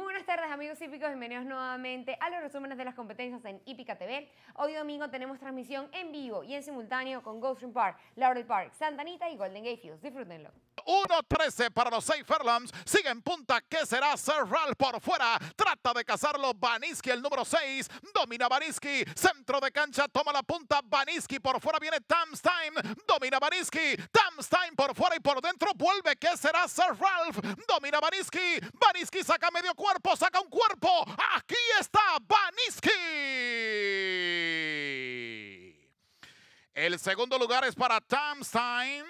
Muy buenas tardes amigos hípicos, bienvenidos nuevamente a los resúmenes de las competencias en Hípica TV. Hoy domingo tenemos transmisión en vivo y en simultáneo con Goldstream Park, Laurel Park, Santa Anita y Golden Gate Fields. Disfrútenlo. 1-13 para los 6 Sigue en punta ¿Qué será Ralph? por fuera. Trata de cazarlo Baniski, el número 6. Domina Baniski. Centro de cancha, toma la punta. Baniski por fuera viene Tamstein. Domina Baniski. Tamstein por fuera y por dentro vuelve ¿Qué será Sir Ralph. Domina Baniski. Baniski saca medio cuerpo, saca un cuerpo. Aquí está Baniski. El segundo lugar es para Tamstein.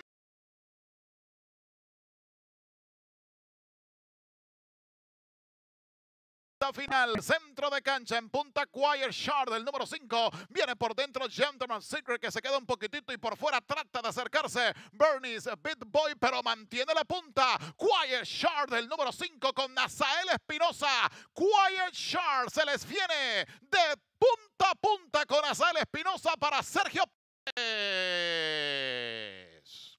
final. Centro de cancha en punta Quiet Shard, el número 5. Viene por dentro Gentleman Secret que se queda un poquitito y por fuera trata de acercarse. Bernie's Bit Boy, pero mantiene la punta. Quiet Shard, el número 5 con Nazael Espinosa. Quiet Shard se les viene de punta a punta con Nazael Espinosa para Sergio Pérez.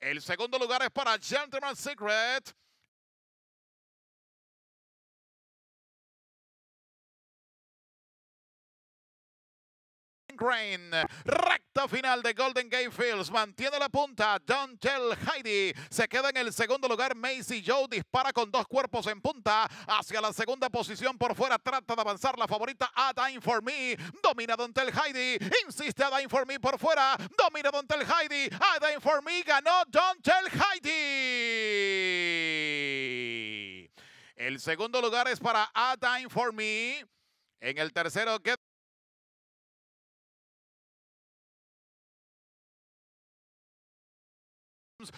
El segundo lugar es para Gentleman Secret. Green. Recta final de Golden Gate Fields. Mantiene la punta. Don't Tell Heidi. Se queda en el segundo lugar. Macy Joe dispara con dos cuerpos en punta. Hacia la segunda posición por fuera. Trata de avanzar la favorita A Dime For Me. Domina Don't Tell Heidi. Insiste a Dime For Me por fuera. Domina Don't Tell Heidi. A Dime For Me ganó Don't Tell Heidi. El segundo lugar es para A For Me. En el tercero,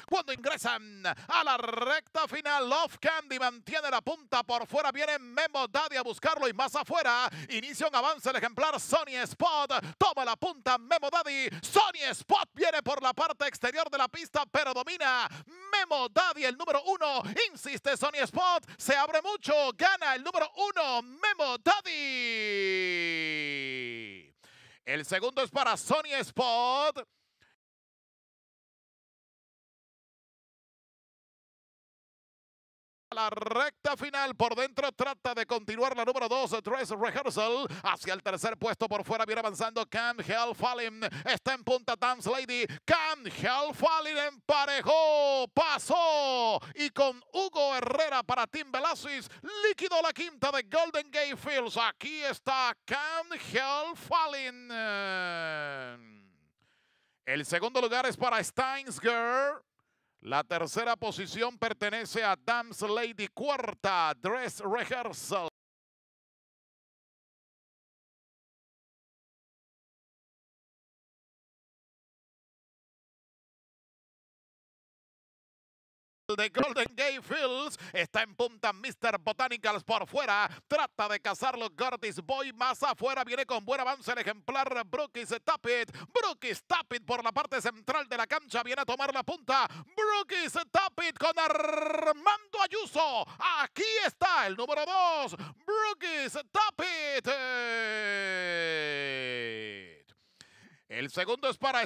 cuando ingresan a la recta final. Love Candy mantiene la punta por fuera. Viene Memo Daddy a buscarlo y más afuera. Inicia un avance el ejemplar Sony Spot. Toma la punta Memo Daddy. Sony Spot viene por la parte exterior de la pista, pero domina Memo Daddy, el número uno. Insiste Sony Spot. Se abre mucho. Gana el número uno, Memo Daddy. El segundo es para Sony Spot. recta final. Por dentro trata de continuar la número 2, Dress Rehearsal. Hacia el tercer puesto por fuera viene avanzando Cam Hell Falling. Está en punta Dance Lady. Can Hell emparejó, pasó. Y con Hugo Herrera para Tim Velasquez. líquido la quinta de Golden Gate Fields. Aquí está Cam Hell Falling. El segundo lugar es para Steins Girl. La tercera posición pertenece a Dams Lady Cuarta, Dress Rehearsal. de Golden Gate Fields. Está en punta Mr. Botanicals por fuera. Trata de cazarlo Curtis Boy. Más afuera viene con buen avance el ejemplar Brookies Tapit. Brookies Tapit por la parte central de la cancha. Viene a tomar la punta. Brookies Tapit con Armando Ayuso. Aquí está el número 2. Brookies Tapit. El segundo es para...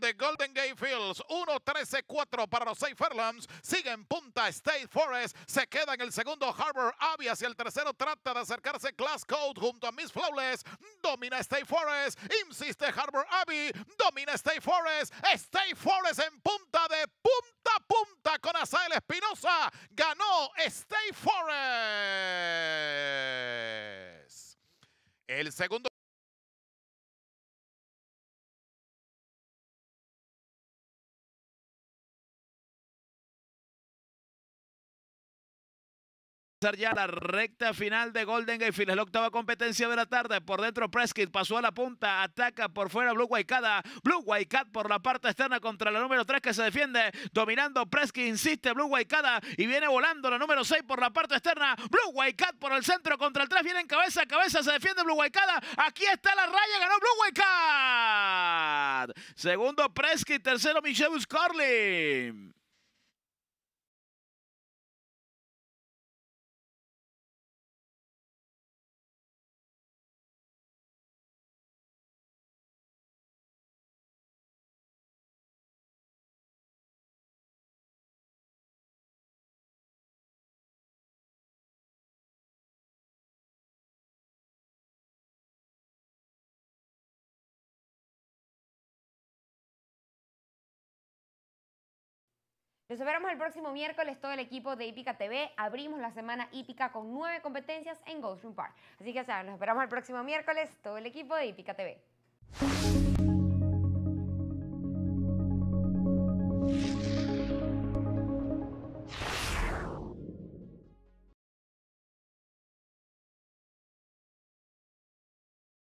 de Golden Gate Fields, 1-13-4 para los 6 Fairlands, sigue en punta State Forest, se queda en el segundo Harbor Abbey, hacia el tercero trata de acercarse Class Code junto a Miss Flawless, domina State Forest, insiste Harbor Abbey, domina State Forest, State Forest en punta de punta a punta con Azael Espinosa, ganó State Forest. El segundo ya la recta final de Golden Gate la octava competencia de la tarde. Por dentro Preskit pasó a la punta, ataca por fuera Blue Waikada. Blue Waikada por la parte externa contra la número 3 que se defiende, dominando Preskit, insiste Blue Waikada y viene volando la número 6 por la parte externa. Blue Waikada por el centro contra el 3, viene en cabeza a cabeza, se defiende Blue Waikada. Aquí está la raya, ganó Blue Waikada. Segundo Preskit, tercero Michelle Scarlett. Nos esperamos el próximo miércoles, todo el equipo de Hípica TV. Abrimos la semana hípica con nueve competencias en Goldstream Park. Así que ya saben, nos esperamos el próximo miércoles, todo el equipo de Hípica TV.